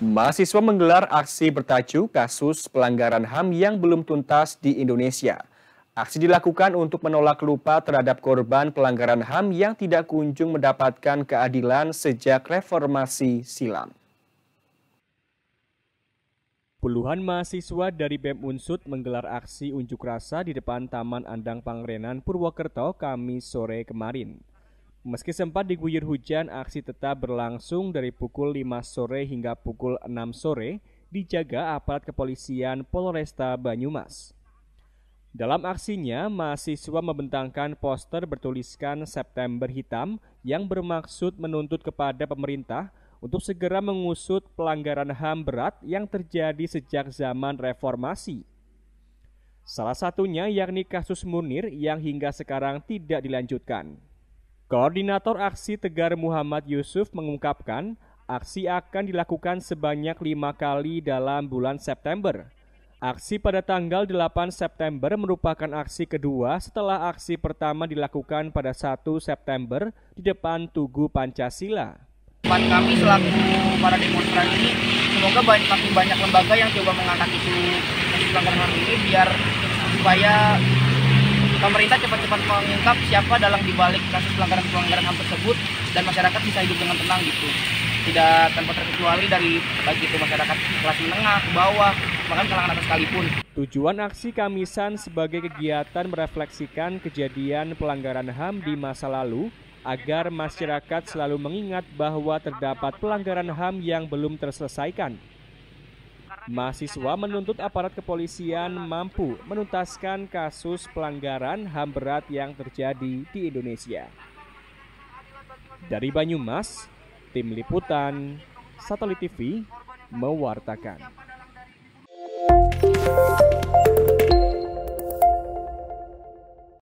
Mahasiswa menggelar aksi bertajuk kasus pelanggaran HAM yang belum tuntas di Indonesia. Aksi dilakukan untuk menolak lupa terhadap korban pelanggaran HAM yang tidak kunjung mendapatkan keadilan sejak reformasi silam. Puluhan mahasiswa dari BEM Unsut menggelar aksi unjuk rasa di depan Taman Andang Pangrenan Purwokerto Kamis sore kemarin. Meski sempat diguyur hujan, aksi tetap berlangsung dari pukul 5 sore hingga pukul 6 sore dijaga aparat kepolisian Polresta Banyumas. Dalam aksinya, mahasiswa membentangkan poster bertuliskan September Hitam yang bermaksud menuntut kepada pemerintah untuk segera mengusut pelanggaran HAM berat yang terjadi sejak zaman reformasi. Salah satunya yakni kasus Munir yang hingga sekarang tidak dilanjutkan. Koordinator aksi Tegar Muhammad Yusuf mengungkapkan aksi akan dilakukan sebanyak lima kali dalam bulan September. Aksi pada tanggal 8 September merupakan aksi kedua setelah aksi pertama dilakukan pada 1 September di depan Tugu Pancasila. Harapan kami selaku para demonstran ini, semoga banyak, banyak lembaga yang coba mengangkat isu pelanggaran ini biar supaya pemerintah cepat-cepat mengungkap siapa dalam dibalik kasus pelanggaran-pelanggaran HAM tersebut dan masyarakat bisa hidup dengan tenang gitu tidak tanpa terkecuali dari bagi itu masyarakat kelas menengah ke bawah bahkan kalangan atas sekalipun. Tujuan aksi Kamisan sebagai kegiatan merefleksikan kejadian pelanggaran HAM di masa lalu agar masyarakat selalu mengingat bahwa terdapat pelanggaran HAM yang belum terselesaikan Mahasiswa menuntut aparat kepolisian mampu menuntaskan kasus pelanggaran HAM berat yang terjadi di Indonesia. Dari Banyumas, tim liputan Satelit TV mewartakan.